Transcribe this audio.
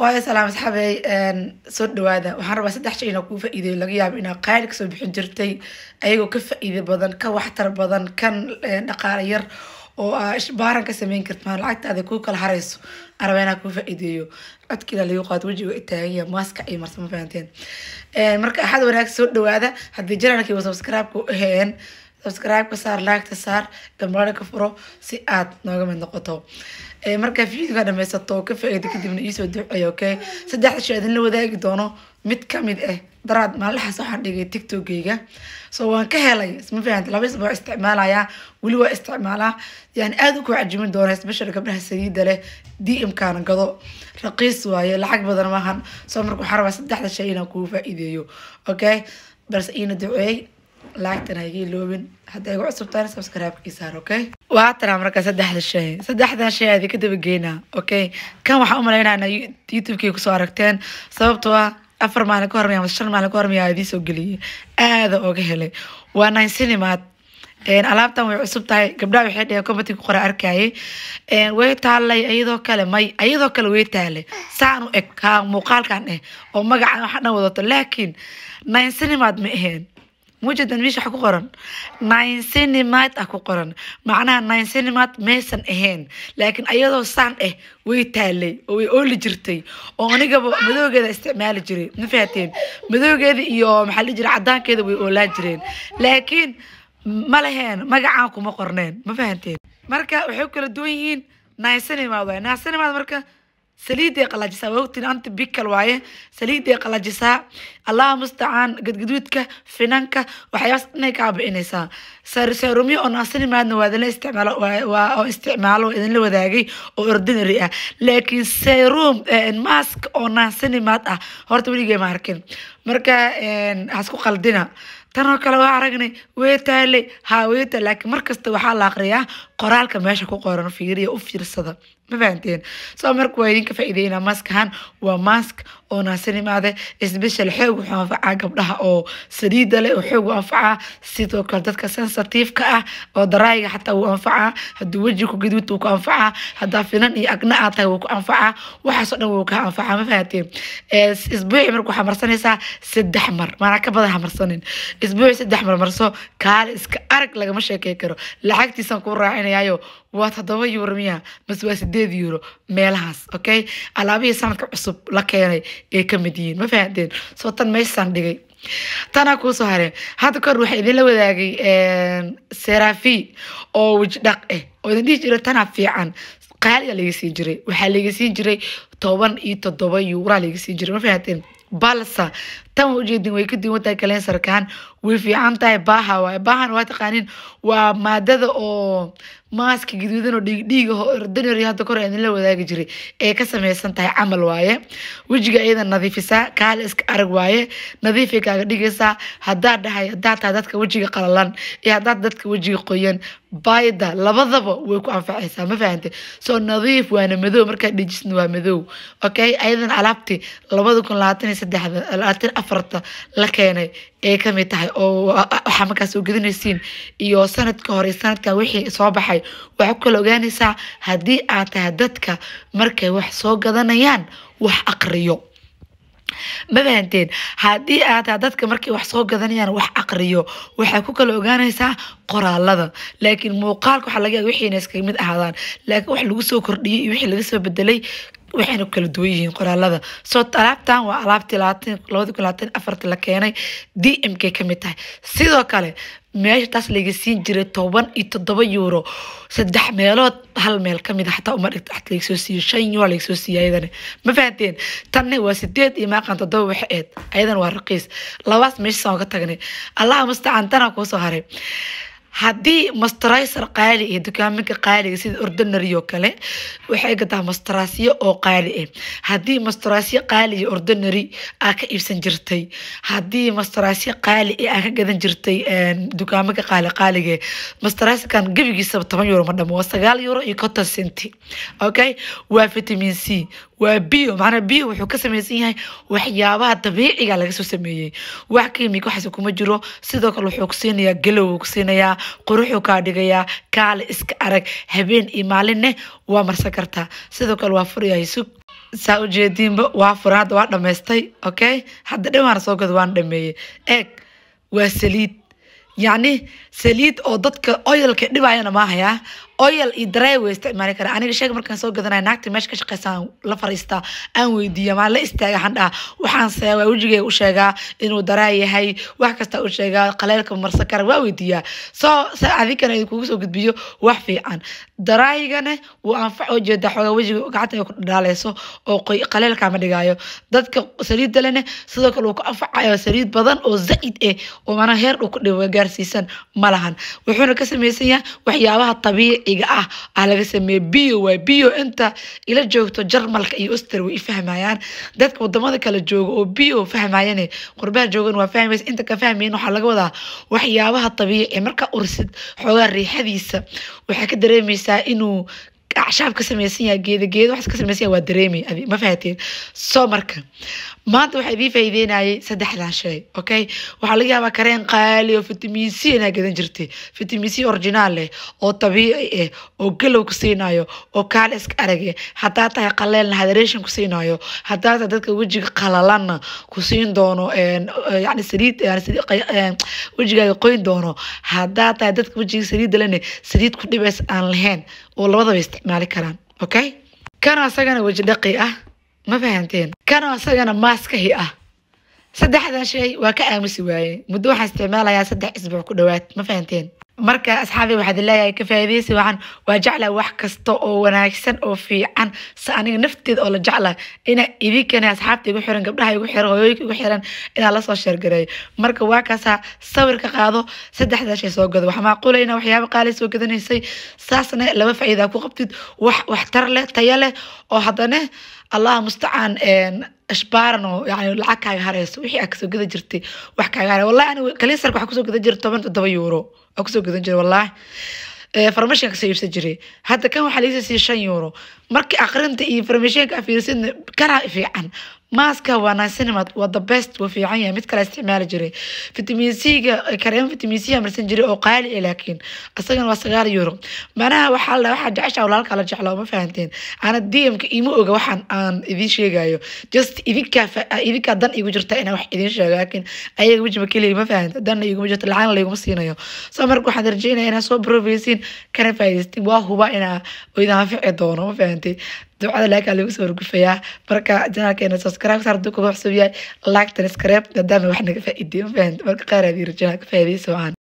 waayo salaam asxaabey soo dhawaada waxaan rabaa saddex shay inaa kuu faa-iideyo laga yaabo inaa qaali kasoo bixin jirtay ayagoo ka faa badan ka waxtar badan kan dhaqaale yar oo ah, aa ka sameyn karta maa lacagtaada kuu kala harayso aan inaa kuu faa codkiila lagu qaado wejiga itaaganyaa maaska iyo marsa ma fahanteen marka axad wanaag soo dhawaada haddii janalkii wa subscribe ku aheen sabscribe-ka saar laagta saar dambaadha furo si aad nooga mid noqoto eh, markaa videoga dhammaysato ka faa kadibna iisoo ducay okay saddex shay idinla wadaagi doono mid kamid ah eh, daraad maaldaxaas waxaan dhigay tiktokgeyga soo waan ka helay isma fahanta laba isboo isticmaalayaa weli waa isticmaalaa yani aada u kuu cajibin doona special gabdhaha saliida leh d m kaana gado raqiis waaye lacag badan maahan soo marka waxaa rabaa saddexda shay inaan kuu faa okay balse iina duceey lacagtan ha iga iloobin hadday igu cusub tahay subscribe-kii saar okay waa taraa saddexda shay saddexdaa shay aad ka dabageynaa okay kan waxaan u malaynaa inaa youtube kusoo aragteen sababtoo ah afar maalin ka hormaya ama shan maalin ka hormaya aa soo geliyey aada ooga helay waa nine cinemaad alaabtan way cusub tahay gabdhaha waxay dheheen combatin ku qora arkayay way taalay iyadoo kale may iyadoo kale way taalay saan u eg ha muuqaalkan eh oo magacaan waxa dhan wadato laakiin nine cinemaad ma ahayn mujeedan meesha waxa ku qoran nine centimet a ku qoran macnaha nine centimet maysan ahayn laakiin ayadoo saan ah way taalay oo way ooli jirtay oo anigaba madowgeeda isticmaali jiray ma fahateen madowgeeda iyo maxaa la jira cadaankeeda way oolaa jireen laakiin ma laheen magacaan kuma qorneen ma fahanteen marka waxay kala duwan yihiin nine centimet waay nine centimet marka saliiday qalajisaa waqtin anta bikal waaye saliiday qalajisaa allah mustacaan gadgaduudka finanka waxyaabas inay kaa bixinaysaa sarumiyo oo naasani maadna waa oo isticmaalo idinla wadaagay oo ordinary ah laakiin serum mask oo naasani ah horta weligay ma arkin marka hasku qaldina tanoo kale waa aragnay weetaale haa weeta laakiin markasta waxaa la aqriyaa qoraalka meesha ku qoran fiiriya u fiirsada ma fahanteen soo marka waa idinka faa'iideynaa maskahan waa mask oo naasinimaade special xoog wuxuu anfacaa gabdhaha oo saliida leh oo xoog u anfacaa sidoo kale dadka sensitive-ka ah oo daraayiga xataa wuu anfacaa hadduu weji ku gaduud wuu ku anfacaa haddaa finan iyo agna aad tahay wuu ku anfacaa waxaasoo dhan wuu kaa anfacaa ma fahanteen isbuuci marka waxaa marsanaysaa saddex mar maanaa ka badan ha marsanin isbuuci saddex mar marso kaale iska arag lagama sheekey karo lacagtiisan kuu raacinayaayo waa todoba yuuro miya mase waa sideed yuuro meelahaas okay alaabihii sanadka cusub la keenay ay ka mid yihiin ma fahanteen soo tan meeshaan dhigay tana kuusoo hareen hadda kor waxaa idinla wadaagay serafi oo wijdhaq ah eh, oo idin dhihi jira tana fiican qaaliyaa laga siin jiray waxaa laga siin jiray toban iyo todoba yuuraa laga siin jiray ma fahanteen balsa tan waa ujeedin way kaduwan wataa kalensarkan way fiican tahay baaxa waay baaxan waa taqaanin waa maadada oo maaska gaduudan oo dhiigdhiiga ordinary hadda kor idinla wadaagi jiray ee ka samaysan tahay camal waaye wejiga iyada nadiifisaa kaal iska arag waaye nadiifay kaaga dhigaysaa haddaad dhahay haddaad tahay dadka wejiga qalalan iyo haddaad dadka wejiga qoyan bayda labadaba way ku anfacaysaa ma fahante soo nadiif waana madow markaa dhejisna waa madow okay ayadana alaabti labada kun labaatan iyo saddexda labaatan afarta la keenay ee kamid tahay oo waxaa markaas oo gedinaysiin iyo sanadka hore sanadkan wixii soo baxay waxaa ku kala ogaanaysaa haddii aad tahay dadka markay wax soo gadanayaan wax aqriyo mafahanteen haddii aad tahay dadka markay wax soo gadanayaan wax aqriyo waxay ku kala ogaanaysaa qoraalada laakiin muuqaalka waxaa laga yaaba wixii inay mid ahaadaan laakiin wax lagu soo kordhiyey iyo wixii laga soo bedelay waxayna ku kala duwan yihiin qoraalada soo alaabtan waa alaabtii labada kun labaatan afarti la keenay d m k kamid tahay sidoo kale meesha taas laga siin jiray toban iyo toddoba yuuro saddex meelood hal meel kamid a ah xataa uma dhigta at lagasoo siiyo shan yuuro lagasoo siiyo ayadani ma fahanteen tanne waa sideed iyo maaqan toddoba wax eed ayadan waa raqiis labaas meesha saan ka tagnay allaha mustacaan tanaa kuu soo haray haddii mastarizer qaali ah dukaaminka qaaliga sida ordinary oo kale waxay gataa mastarasyo oo qaali ah haddii mastarasyo qaali iyo ordinary aa ka iibsan jirtay haddii mastarasyo qaali ah aa ka gadan jirtay ehm, dukaaminka qaali qaaliga eh. mastaraskan gebigiisaba toban euro ma dhamo waa sagaal euro iyo konton centi okay waa vitamin c waa bio macnaa bio wuxuu ka samaysan yahay waxyaabaha dabiiciga ah laga soo sameeyey wax kimik waxaas kuma jiro sidoo kale wuxuu ku siinayaa galow ku siinayaa quruxuu kaa dhigayaa kaale iska arag habeen iyo maalinne waa marsan kartaa sidoo kale waa furayahay sug saa ujeediinba waa fura waa dhammaystay okay hadda dhammaana soo gada waan dhameeyey eeg waa saliid yacni saliid oo dadka oyalka dhibayana maahayaa ah? oyal iyo daraayo waa isticmaali karaa aniga sheeg markaan soo gadanaya naagta meesha ka shaqeysa la fariistaa aan weydiiya maan la istaaga xan dhaha waxaan seewaa wejigeega u sheegaa inuu daraa yahay wax kastaa u sheegaa qaleelka marsan kara waa weydiiyaa soo se adinkana idinkugu soo gudbiyo wax fiican daraayigana wuu anfac oo jeedaa xoogaa wejiga gacanta ay ku dhaaleyso oo qaleelkaama dhigaayo dadka saliidda lene sidoo kale uu ku anfacayo saliid badan oo zaid eh oo mana heer dhuu ku dhibo gaarsiisan ma lahan wuxuuna ka sameysan yahay waxyaabaha tabiici sharciga ah ah laga sameeye bio waay bio inta ila joogto jarmalka iyo oster way ifahmayaan dadka wadamada kale jooga oo bio fahmayane qurbaha joogan waa fahmaysa inta ka fahmayen waxaa laga wadaa waxyaabaha tabiici ah ee markaa ursid xoogaa riixadiisa waxaa ka dareemaysaa inuu acashaab ka samaysan yaha geeda geeda waxaas ka samaysan yaha waa dareemi ma fahateen soo marka maanta waxaa idiin faa'iideynayay saddexdan shay okay waxaa laga yaabaa kareen qaali oo fitamin c inaa gadan jirtay fitamin c originaal leh oo tabiici ah oo galow ku siinayo oo kaal iska arag eh haddaa tahay qaleelna hydration ku siinayo haddaa tahay dadka wejiga qalalanna ku siin doono yani saliid wejigaaga qoyn doono haddaa tahay dadka wejiga saliidda lena saliid ku dhibays aan lahayn oo labadaba isticmaal isticmaali karaan okay kanoo isagana wejidhaqi ah ma fahanteen kanoo isagana maaskahi ah saddexdan shay waa ka aamusi waaye muddo waxaa isticmaalayaa saddex isbuuc ku dhawaad ma fahanteen marka asxaabay waxaad leeyahay ka faa'iidaysi waxaan waa jeclahay wax kasta oo wanaagsan oo fiican se aniga nafteeda oo la jeclahay ina idinkana asxaabta igu xiran gabdhaha igu xiran hooyooyinka igu xiran inaan lasoo sheergareeyo marka waa kaasaa sawirka qaado saddexdaa soo gado waxaa macquulay waxyaaba qaali soo gadanaysay saasna laba faa'iidaa ku qabtid wax waxtar leh tayo leh oo haddana allaha mustacaan ashbaarano yani lacag kaaga harayso wixii aa kasoo gada jirtay wax kaaga hare wallahi ani kaliisarka waxaa kusoo gada jira toban todoba euro aa kusoo gadan jira wallahi farmashinka kasoo iibsan jiray hadda kan waxaa laisa siiya shan euro markii akrinta iyo farmashinka afiirsidna kanaa fiican maaska wanaagsanimad waa the best wuu fiican yahay mid kale isticmaali jiray vitamin c-ga kareem vitamin c amarsan jiray oo qaali ah laakiin isagana waa sagaal euro manaha waxaa la waxaa jeceshaa walaalkaa la jeclaa uma fahanteen ana dmka ima oga waxaan aan idiin sheegayo just idinkaa ah, idinkaa dan igu jirta inaan wax idiin sheego laakiin ayaga wajima keliya ima fahanta danna iguma jirta lacagna layguma siinayo soo marka waxaan rajeynaya inaa soo brofeysiin kana faaideysatiin waa huba inaa idaan doono ma fahantay ducada lagaa lagu soo horgufayaa marka janaalkeena subscribe saar duu kuga cusub yahay like tan iskareeb maadaama wax naga faa'iidey mafahan marka qaar aad yiri janaal faa'iideyso aan